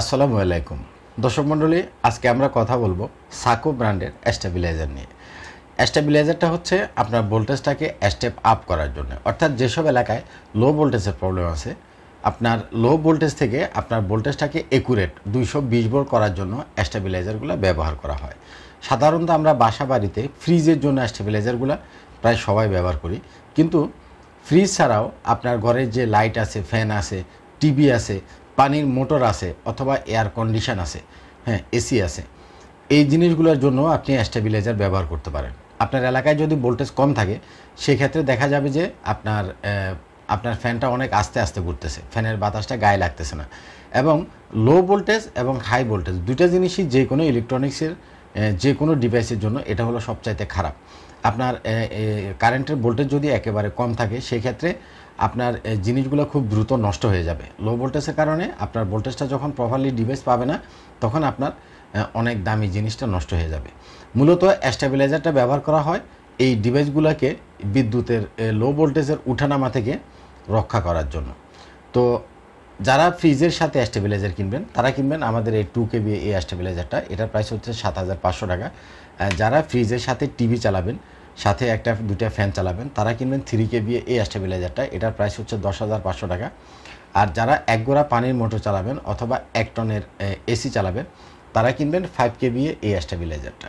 আসসালামু আলাইকুম দর্শক মণ্ডলী আজকে আমরা কথা বলবো সাকো ব্র্যান্ডের স্টেবিলাইজার নিয়ে স্টেবিলাইজারটা হচ্ছে আপনার ভোল্টেজটাকে স্টেপ আপ করার জন্য অর্থাৎ যেসব এলাকায় লো ভোল্টেজের প্রবলেম আছে আপনার লো ভোল্টেজ থেকে আপনার ভোল্টেজটাকে একুরেট দুইশো বিশ বোর করার জন্য স্টেবিলাইজারগুলো ব্যবহার করা হয় সাধারণত আমরা বাসা বাড়িতে ফ্রিজের জন্য স্টেবিলাইজারগুলো প্রায় সবাই ব্যবহার করি কিন্তু ফ্রিজ ছাড়াও আপনার ঘরের যে লাইট আছে ফ্যান আছে টিভি আছে পানির মোটর আছে অথবা এয়ার কন্ডিশন আছে হ্যাঁ এসি আছে এই জিনিসগুলোর জন্য আপনি স্টেবিলাইজার ব্যবহার করতে পারেন আপনার এলাকায় যদি ভোল্টেজ কম থাকে সেক্ষেত্রে দেখা যাবে যে আপনার আপনার ফ্যানটা অনেক আস্তে আস্তে ঘুরতেছে ফ্যানের বাতাসটা গায়ে লাগতেছে না এবং লো ভোল্টেজ এবং হাই ভোল্টেজ দুইটা জিনিসই যে কোনো ইলেকট্রনিক্সের যে কোনো ডিভাইসের জন্য এটা হলো সবচাইতে খারাপ আপনার কারেন্টের ভোল্টেজ যদি একেবারে কম থাকে সেক্ষেত্রে আপনার জিনিসগুলো খুব দ্রুত নষ্ট হয়ে যাবে লো ভোল্টেজের কারণে আপনার ভোল্টেজটা যখন প্রপারলি ডিভাইস পাবে না তখন আপনার অনেক দামি জিনিসটা নষ্ট হয়ে যাবে মূলত স্ট্যাবিলাইজারটা ব্যবহার করা হয় এই ডিভাইসগুলোকে বিদ্যুতের লো ভোল্টেজের উঠানামা থেকে রক্ষা করার জন্য তো যারা ফ্রিজের সাথে স্ট্যাবিলাইজার কিনবেন তারা কিনবেন আমাদের এই টু কেবি এই স্ট্যাবিলাইজারটা এটার প্রাইস হচ্ছে সাত হাজার পাঁচশো টাকা যারা ফ্রিজের সাথে টিভি চালাবেন সাথে একটা দুটা ফ্যান চালাবেন তারা কিনবেন থ্রি কে বি এই স্টেবিলাইজারটা এটার প্রাইস হচ্ছে দশ হাজার পাঁচশো টাকা আর যারা এক গোড়া পানির মোটর চালাবেন অথবা এক টনের এসি চালাবেন তারা কিনবেন ফাইভ কে বি এই স্টেবিলাইজারটা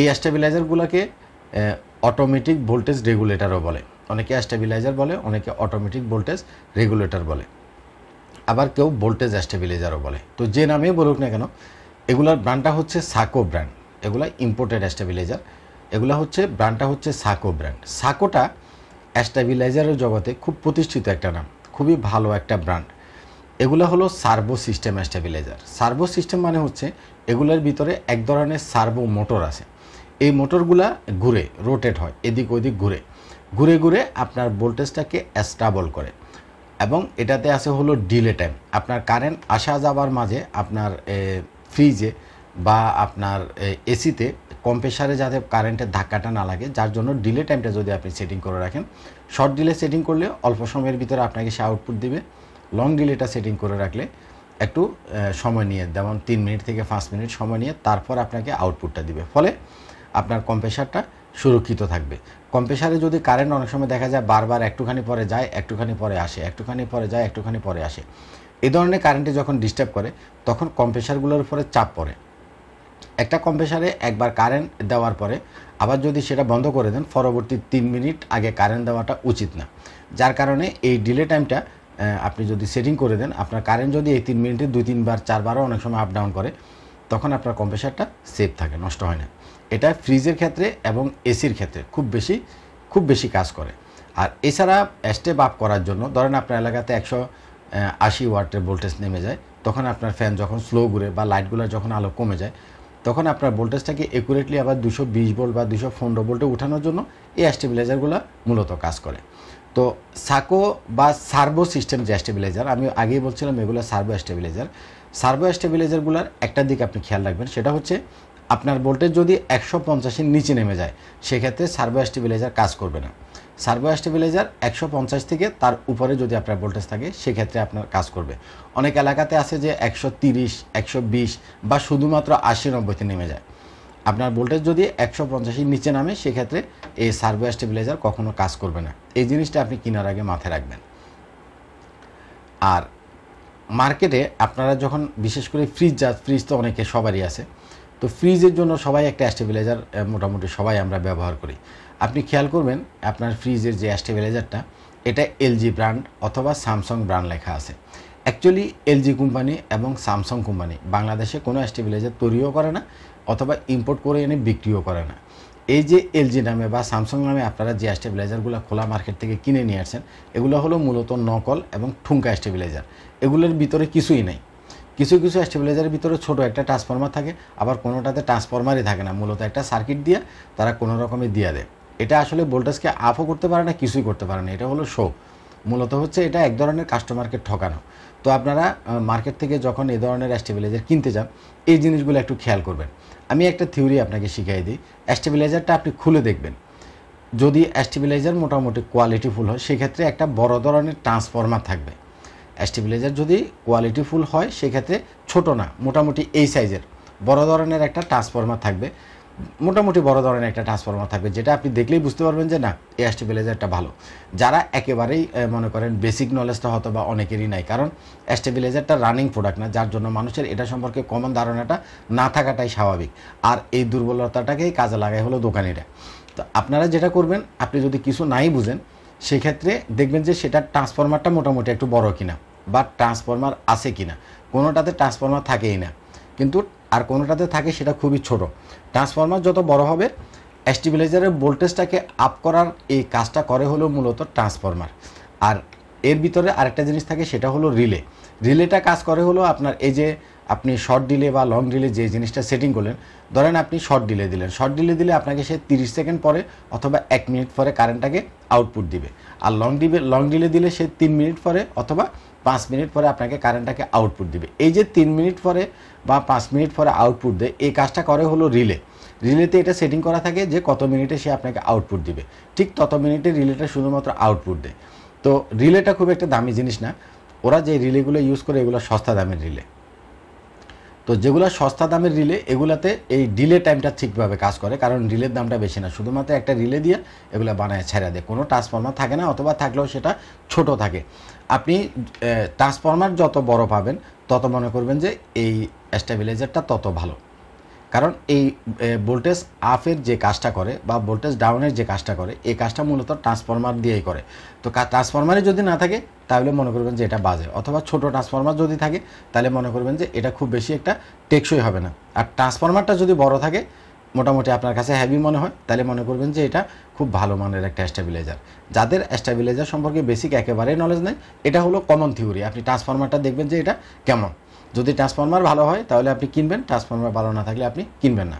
এই স্টেবিলাইজারগুলোকে অটোমেটিক ভোল্টেজ রেগুলেটরও বলে অনেকে স্টেবিলাইজার বলে অনেকে অটোমেটিক ভোল্টেজ রেগুলেটর বলে আবার কেউ ভোল্টেজ স্টেবিলাইজারও বলে তো যে নামেই বলুক না কেন এগুলার ব্র্যান্ডটা হচ্ছে সাকো ব্র্যান্ড এগুলো ইম্পোর্টেড স্টেবিলাইজার এগুলো হচ্ছে ব্র্যান্ডটা হচ্ছে সাকো ব্র্যান্ড সাকোটা অ্যাস্টাবিলাইজারের জগতে খুব প্রতিষ্ঠিত একটা নাম খুবই ভালো একটা ব্র্যান্ড এগুলো হলো servo system stabiliser servo system মানে হচ্ছে এগুলোর ভিতরে এক ধরনের সার্বো মোটর আছে এই মোটরগুলা ঘুরে রোটেট হয় এদিক ওদিক ঘুরে ঘুরে ঘুরে আপনার ভোল্টেজটাকে অ্যাস্টাবল করে এবং এটাতে আছে হলো ডিলে টাইম আপনার কারেন্ট আসা যাওয়ার মাঝে আপনার ফ্রিজে বা আপনার এসিতে কম্প্রেসারে যাতে কারেন্টের ধাক্কাটা না লাগে যার জন্য ডিলে টাইমটা যদি আপনি সেটিং করে রাখেন শর্ট ডিলে সেটিং করলে অল্প সময়ের ভিতরে আপনাকে সে আউটপুট দিবে লং ডিলেটা সেটিং করে রাখলে একটু সময় নিয়ে যেমন তিন মিনিট থেকে পাঁচ মিনিট সময় নিয়ে তারপর আপনাকে আউটপুটটা দিবে ফলে আপনার কম্প্রেসারটা সুরক্ষিত থাকবে কম্প্রেসারে যদি কারেন্ট অনেক সময় দেখা যায় বারবার একটুখানি পরে যায় একটুখানি পরে আসে একটুখানি পরে যায় একটুখানি পরে আসে এ ধরনের কারেন্টে যখন ডিস্টার্ব করে তখন কম্প্রেসারগুলোর উপরে চাপ পড়ে একটা কম্প্রেসারে একবার কারেন্ট দেওয়ার পরে আবার যদি সেটা বন্ধ করে দেন পরবর্তী তিন মিনিট আগে কারেন্ট দেওয়াটা উচিত না যার কারণে এই ডিলে টাইমটা আপনি যদি সেটিং করে দেন আপনার কারেন্ট যদি এই তিন মিনিটে দুই তিনবার চারবারও অনেক সময় আপ ডাউন করে তখন আপনার কম্প্রেসারটা সেফ থাকে নষ্ট হয় না এটা ফ্রিজের ক্ষেত্রে এবং এসির ক্ষেত্রে খুব বেশি খুব বেশি কাজ করে আর এছাড়া স্টেপ আপ করার জন্য ধরেন আপনার এলাকাতে একশো আশি ওয়াটের ভোল্টেজ নেমে যায় তখন আপনার ফ্যান যখন স্লো ঘুরে বা লাইটগুলো যখন আলো কমে যায় তখন আপনার ভোল্টেজটাকে একুরেটলি আবার দুশো বিশ ভোল্ট বা দুশো পনেরো ভোল্টে উঠানোর জন্য এই স্টেবিলাইজারগুলো মূলত কাজ করে তো সাকো বা সার্বো সিস্টেম যে স্টেবিলাইজার আমি আগেই বলছিলাম এগুলো সার্ভো স্টেবিলাইজার সার্ভো স্টেবিলাইজারগুলোর একটা দিক আপনি খেয়াল রাখবেন সেটা হচ্ছে আপনার ভোল্টেজ যদি একশো পঞ্চাশের নিচে নেমে যায় সেক্ষেত্রে সার্ভো স্টেবিলাইজার কাজ করবে না সার্ভো স্টেবিলাইজার একশো পঞ্চাশ থেকে তার উপরে যদি আপনার ভোল্টেজ থাকে সেক্ষেত্রে আপনার কাজ করবে অনেক এলাকাতে আছে যে একশো তিরিশ একশো বিশ বা শুধুমাত্র আশি নব্বইতে নেমে যায় আপনার ভোল্টেজ যদি একশো পঞ্চাশের নিচে নামে সেক্ষেত্রে এই সার্ভো স্টেবিলাইজার কখনো কাজ করবে না এই জিনিসটা আপনি কেনার আগে মাথায় রাখবেন আর মার্কেটে আপনারা যখন বিশেষ করে ফ্রিজ যা ফ্রিজ তো অনেকে সবারই আছে তো ফ্রিজের জন্য সবাই একটা স্টেবিলাইজার মোটামুটি সবাই আমরা ব্যবহার করি আপনি খেয়াল করবেন আপনার ফ্রিজের যে স্টেবিলাইজারটা এটা এলজি ব্র্যান্ড অথবা স্যামসাং ব্র্যান্ড লেখা আছে অ্যাকচুয়ালি এলজি কোম্পানি এবং স্যামসাং কোম্পানি বাংলাদেশে কোনো স্টেবিলাইজার তৈরিও করে না অথবা ইম্পোর্ট করে এনে বিক্রিও করে না এই যে এলজি নামে বা স্যামসাং নামে আপনারা যে স্টেবিলাইজারগুলো খোলা মার্কেট থেকে কিনে নিয়ে আসছেন এগুলো হলো মূলত নকল এবং ঠুঙ্কা স্টেবিলাইজার এগুলোর ভিতরে কিছুই নেই কিছু কিছু স্টেবিলাইজারের ভিতরে ছোট একটা ট্রান্সফরমার থাকে আবার কোনোটাতে ট্রান্সফরমারই থাকে না মূলত একটা সার্কিট দিয়ে তারা কোনো রকমে দিয়ে দেয় এটা আসলে ভোল্টেজকে আফও করতে পারে না কিছুই করতে পারে না এটা হলো শো মূলত হচ্ছে এটা এক ধরনের কাস্টমারকে ঠকানো তো আপনারা মার্কেট থেকে যখন এ ধরনের স্টেবিলাইজার কিনতে যান এই জিনিসগুলো একটু খেয়াল করবেন আমি একটা থিওরি আপনাকে শিখিয়ে দিই স্টেবিলাইজারটা আপনি খুলে দেখবেন যদি স্টেবিলাইজার মোটামুটি কোয়ালিটিফুল হয় সেক্ষেত্রে একটা বড় ধরনের ট্রান্সফর্মার থাকবে স্টেবিলাইজার যদি কোয়ালিটিফুল হয় সেক্ষেত্রে ছোট না মোটামুটি এই সাইজের বড় ধরনের একটা ট্রান্সফর্মার থাকবে মোটামুটি বড় ধরনের একটা ট্রান্সফরমার থাকবে যেটা আপনি দেখলেই বুঝতে পারবেন যে না এ এসটি ব্লেজারটা ভালো যারা একেবারেই মনে করেন বেসিক নলেজটা হয়তো বা অনেকেরই নাই কারণ এসটি রানিং প্রোডাক্ট না যার জন্য মানুষের এটা সম্পর্কে কমন ধারণাটা না থাকাটাই স্বাভাবিক আর এই দুর্বলতাটাকেই কাজে লাগাই হলো দোকানিরা তো আপনারা যেটা করবেন আপনি যদি কিছু নাই বুঝেন সেক্ষেত্রে দেখবেন যে সেটা ট্রান্সফরমারটা মোটামুটি একটু বড় কিনা বা ট্রান্সফরমার আছে কিনা কোনোটাতে ট্রান্সফরমার থাকেই না কিন্তু আর কোনোটাতে থাকে সেটা খুবই ছোট ট্রান্সফরমার যত বড় হবে স্টেবিলাইজারের ভোল্টেজটাকে আপ করার এই কাজটা করে হলো মূলত ট্রান্সফরমার আর এর ভিতরে আরেকটা জিনিস থাকে সেটা হলো রিলে রিলেটা কাজ করে হলো আপনার এই যে আপনি শর্ট ডিলে বা লং ডিলে যে জিনিসটা সেটিং করলেন ধরেন আপনি শর্ট ডিলে দিলেন শর্ট ডিলে দিলে আপনাকে সে তিরিশ সেকেন্ড পরে অথবা এক মিনিট পরে কারেন্টটাকে আউটপুট দিবে আর লং ডিলে লং ডিলে দিলে সে তিন মিনিট পরে অথবা পাঁচ মিনিট পরে আপনাকে কারেন্টটাকে আউটপুট দিবে এই যে তিন মিনিট পরে বা পাঁচ মিনিট পরে আউটপুট দেয় এই কাজটা করে হলো রিলে রিলেতে এটা সেটিং করা থাকে যে কত মিনিটে সে আপনাকে আউটপুট দিবে ঠিক তত মিনিটে রিলেটা শুধুমাত্র আউটপুট দেয় তো রিলেটা খুব একটা দামি জিনিস না ওরা যে রিলেগুলো ইউজ করে এগুলো সস্তা দামের রিলে তো যেগুলো সস্তা দামের রিলে এগুলাতে এই ডিলে টাইমটা ঠিকভাবে কাজ করে কারণ রিলের দামটা বেশি না শুধুমাত্র একটা রিলে দিয়ে এগুলো বানায় ছেড়া দেয় কোনো ট্রান্সফর্মার থাকে না অথবা থাকলেও সেটা ছোট থাকে আপনি ট্রান্সফর্মার যত বড় পাবেন তত মনে করবেন যে এই স্টেবিলাইজারটা তত ভালো কারণ এই ভোল্টেজ আপের যে কাজটা করে বা ভোল্টেজ ডাউনের যে কাজটা করে এই কাজটা মূলত ট্রান্সফরমার দিয়েই করে তো ট্রান্সফরমারে যদি না থাকে তাহলে মনে করবেন যে এটা বাজে অথবা ছোট ট্রান্সফরমার যদি থাকে তাহলে মনে করবেন যে এটা খুব বেশি একটা টেকসই হবে না আর ট্রান্সফরমারটা যদি বড় থাকে মোটামুটি আপনার কাছে হ্যাভি মনে হয় তাহলে মনে করবেন যে এটা খুব ভালো মানের একটা স্ট্যাবিলাইজার যাদের স্ট্যাবিলাইজার সম্পর্কে বেসিক একেবারেই নলেজ নেই এটা হলো কমন থিওরি আপনি ট্রান্সফরমারটা দেখবেন যে এটা কেমন যদি ট্রান্সফর্মার ভালো হয় তাহলে আপনি কিনবেন ট্রান্সফর্মার ভালো না থাকলে আপনি কিনবেন না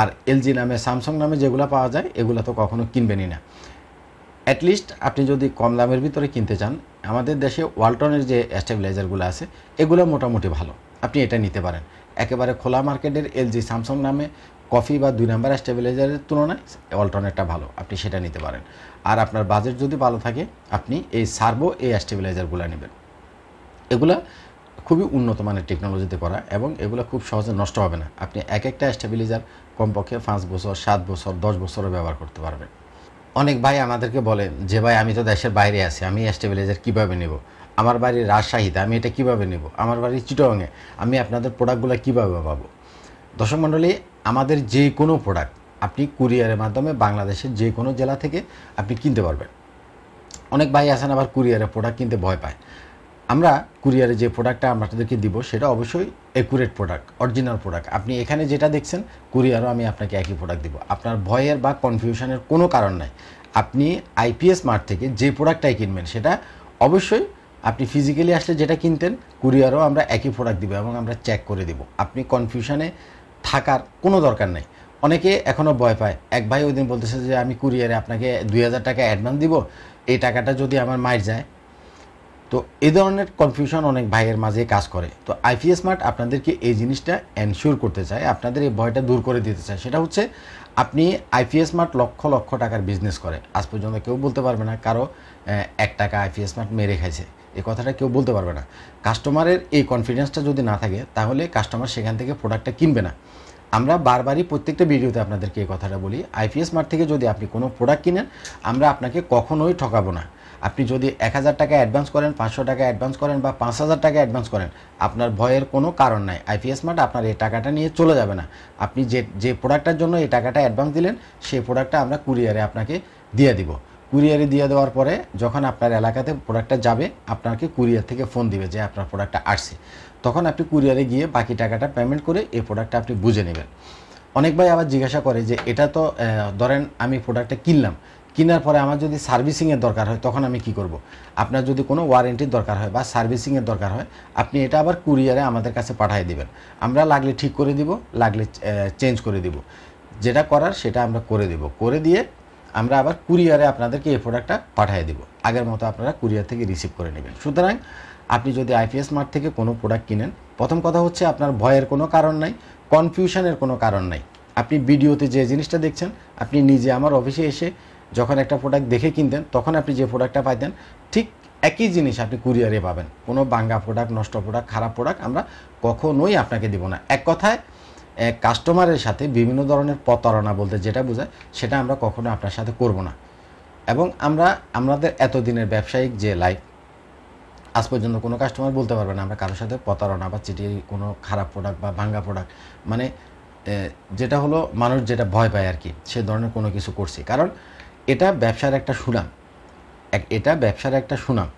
আর এলজি নামে স্যামসাং নামে যেগুলো পাওয়া যায় এগুলো তো কখনো কিনবেনই না অ্যাটলিস্ট আপনি যদি কম দামের ভিতরে কিনতে চান আমাদের দেশে ওয়ালটনের যে স্টেবিলাইজারগুলো আছে এগুলো মোটামুটি ভালো আপনি এটা নিতে পারেন একেবারে খোলা মার্কেটের এলজি স্যামসাং নামে কফি বা দুই নাম্বার স্টেবিলাইজারের তুলনায় অল্টারনেটটা ভালো আপনি সেটা নিতে পারেন আর আপনার বাজেট যদি ভালো থাকে আপনি এই সার্বো এই স্টেবিলাইজারগুলো নেবেন এগুলা খুবই উন্নত মানের টেকনোলজিতে করা এবং এগুলো খুব সহজে নষ্ট হবে না আপনি এক একটা স্টেবিলাইজার কমপক্ষে পাঁচ বছর সাত বছর দশ বছরও ব্যবহার করতে পারবেন অনেক ভাই আমাদেরকে বলে যে ভাই আমি তো দেশের বাইরে আছি আমি স্টেবিলাইজার কীভাবে নেব আমার বাড়ির রাজশাহীতে আমি এটা কীভাবে নেব আমার বাড়ির চিটংয়ে আমি আপনাদের প্রোডাক্টগুলো কীভাবে পাবো দর্শক মণ্ডলী আমাদের যে কোনো প্রোডাক্ট আপনি কুরিয়ারের মাধ্যমে বাংলাদেশের যে কোনো জেলা থেকে আপনি কিনতে পারবেন অনেক ভাই আছেন আবার কুরিয়ারের প্রোডাক্ট কিনতে ভয় পায় আমরা কুরিয়ারে যে প্রোডাক্টটা আপনাদেরকে দিব সেটা অবশ্যই একুরেট প্রোডাক্ট অরিজিনাল প্রোডাক্ট আপনি এখানে যেটা দেখছেন কুরিয়ারও আমি আপনাকে একই প্রোডাক্ট দিব আপনার ভয়ের বা কনফিউশনের কোনো কারণ নাই আপনি আইপিএস মার্ট থেকে যে প্রোডাক্টটাই কিনবেন সেটা অবশ্যই আপনি ফিজিক্যালি আসলে যেটা কিনতেন কুরিয়ারও আমরা একই প্রোডাক্ট দিব এবং আমরা চেক করে দিব আপনি কনফিউশনে থাকার কোনো দরকার নেই অনেকে এখনও ভয় পায় এক ভাই ওই দিন বলতেছে যে আমি কুরিয়ারে আপনাকে দুই হাজার টাকা অ্যাডভান্স দিব এই টাকাটা যদি আমার মায়ের যায় তো এই ধরনের কনফিউশন অনেক ভাইয়ের মাঝে কাজ করে তো আইপিএস মার্ট আপনাদেরকে এই জিনিসটা এনশিওর করতে চায় আপনাদের এই ভয়টা দূর করে দিতে চায় সেটা হচ্ছে আপনি আইপিএস মার্ট লক্ষ লক্ষ টাকার বিজনেস করে আজ পর্যন্ত কেউ বলতে পারবে না কারো এক টাকা আইপিএস মার্ট মেরে খাইছে এই কথাটা কেউ বলতে পারবে না কাস্টমারের এই কনফিডেন্সটা যদি না থাকে তাহলে কাস্টমার সেখান থেকে প্রোডাক্টটা কিনবে না আমরা বারবারই প্রত্যেকটা ভিডিওতে আপনাদেরকে এই কথাটা বলি আইপিএস মার্ট থেকে যদি আপনি কোনো প্রোডাক্ট কিনেন আমরা আপনাকে কখনোই ঠকাবো না আপনি যদি এক হাজার টাকা অ্যাডভান্স করেন পাঁচশো টাকা অ্যাডভান্স করেন বা পাঁচ হাজার টাকা অ্যাডভান্স করেন আপনার ভয়ের কোনো কারণ নাই আইপিএস মার্ট আপনার এই টাকাটা নিয়ে চলে যাবে না আপনি যে যে প্রোডাক্টটার জন্য এই টাকাটা অ্যাডভান্স দিলেন সেই প্রোডাক্টটা আমরা কুরিয়ারে আপনাকে দিয়ে দিব কুরিয়ারে দিয়ে দেওয়ার পরে যখন আপনার এলাকাতে প্রোডাক্টটা যাবে আপনাকে কুরিয়ার থেকে ফোন দিবে যে আপনার প্রোডাক্টটা আসছে তখন আপনি কুরিয়ারে গিয়ে বাকি টাকাটা পেমেন্ট করে এই প্রোডাক্টটা আপনি বুঝে নেবেন অনেক ভাই আবার জিজ্ঞাসা করে যে এটা তো ধরেন আমি প্রোডাক্টটা কিনলাম কেনার পরে আমার যদি সার্ভিসিংয়ের দরকার হয় তখন আমি কি করব। আপনার যদি কোনো ওয়ারেন্টির দরকার হয় বা সার্ভিসিংয়ের দরকার হয় আপনি এটা আবার কুরিয়ারে আমাদের কাছে পাঠিয়ে দিবেন আমরা লাগলে ঠিক করে দিব লাগলে চেঞ্জ করে দিব যেটা করার সেটা আমরা করে দিব করে দিয়ে আমরা আবার কুরিয়ারে আপনাদেরকে এই প্রোডাক্টটা পাঠিয়ে দেবো আগের মতো আপনারা কুরিয়ার থেকে রিসিভ করে নেবেন সুতরাং আপনি যদি আইপিএস মার্ট থেকে কোনো প্রোডাক্ট কিনেন প্রথম কথা হচ্ছে আপনার ভয়ের কোনো কারণ নাই কনফিউশনের কোনো কারণ নাই আপনি ভিডিওতে যে জিনিসটা দেখছেন আপনি নিজে আমার অফিসে এসে যখন একটা প্রোডাক্ট দেখে কিনতেন তখন আপনি যে প্রোডাক্টটা পাইতেন ঠিক একই জিনিস আপনি কুরিয়ারে পাবেন কোনো বাঙ্গা প্রোডাক্ট নষ্ট প্রোডাক্ট খারাপ প্রোডাক্ট আমরা কখনোই আপনাকে দেবো না এক কথায় কাস্টমারের সাথে বিভিন্ন ধরনের প্রতারণা বলতে যেটা বোঝায় সেটা আমরা কখনো আপনার সাথে করব না এবং আমরা আমাদের এতদিনের ব্যবসায়িক যে লাইফ আজ পর্যন্ত কোনো কাস্টমার বলতে পারবে না আমরা কারোর সাথে প্রতারণা বা চিঠি কোনো খারাপ প্রোডাক্ট বা ভাঙ্গা প্রোডাক্ট মানে যেটা হলো মানুষ যেটা ভয় পায় আর কি সে ধরনের কোনো কিছু করছি কারণ এটা ব্যবসার একটা সুনাম এটা ব্যবসার একটা সুনাম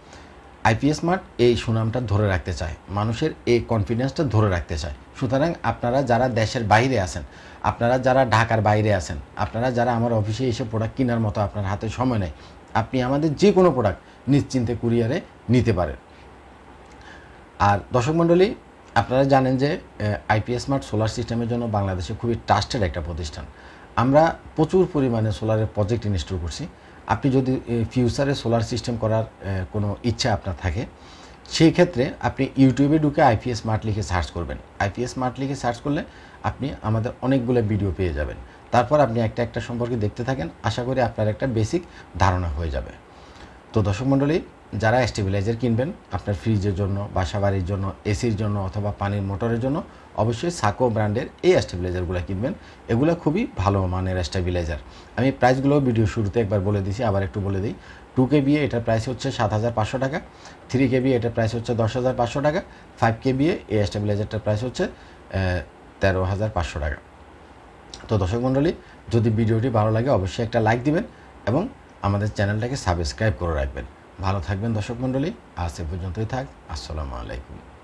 আইপিএস মার্ট এই সুনামটা ধরে রাখতে চায় মানুষের এই কনফিডেন্সটা ধরে রাখতে চায় সুতরাং আপনারা যারা দেশের বাইরে আছেন আপনারা যারা ঢাকার বাইরে আছেন আপনারা যারা আমার অফিসে এসে প্রোডাক্ট কেনার মতো আপনার হাতে সময় নেয় আপনি আমাদের যে কোনো প্রোডাক্ট নিশ্চিন্তে কুরিয়ারে নিতে পারেন আর দর্শক মণ্ডলী আপনারা জানেন যে আইপিএস স্মার্ট সোলার সিস্টেমের জন্য বাংলাদেশে খুবই ট্রাস্টেড একটা প্রতিষ্ঠান আমরা প্রচুর পরিমাণে সোলারের প্রজেক্ট ইনস্টল করছি আপনি যদি ফিউচারে সোলার সিস্টেম করার কোনো ইচ্ছা আপনার থাকে সেই ক্ষেত্রে আপনি ইউটিউবে ঢুকে আইপিএস স্মার্ট লিখে সার্চ করবেন আইপিএস স্মার্ট লিখে সার্চ করলে আপনি আমাদের অনেকগুলো ভিডিও পেয়ে যাবেন তারপর আপনি একটা একটা সম্পর্কে দেখতে থাকেন আশা করি আপনার একটা বেসিক ধারণা হয়ে যাবে তো দর্শক মণ্ডলী যারা স্টেবিলাইজার কিনবেন আপনার ফ্রিজের জন্য বাসা বাড়ির জন্য এসির জন্য অথবা পানির মোটরের জন্য অবশ্যই সাকো ব্র্যান্ডের এই স্টেবিলাইজারগুলো কিনবেন এগুলো খুবই ভালো মানের স্টেবিলাইজার আমি প্রাইসগুলো ভিডিও শুরুতে একবার বলে দিছি আবার একটু বলে দিই টু কেবি এটার প্রাইস হচ্ছে সাত হাজার পাঁচশো টাকা থ্রি কেবি এটার প্রাইস হচ্ছে দশ হাজার পাঁচশো টাকা ফাইভ কেবি এই স্টেবিলাইজারটার প্রাইস হচ্ছে তেরো হাজার পাঁচশো টাকা তো দর্শক মণ্ডলী যদি ভিডিওটি ভালো লাগে অবশ্যই একটা লাইক দিবেন এবং আমাদের চ্যানেলটাকে সাবস্ক্রাইব করে রাখবেন ভালো থাকবেন দর্শক মণ্ডলী আজ এ পর্যন্তই থাক আসসালামু আলাইকুম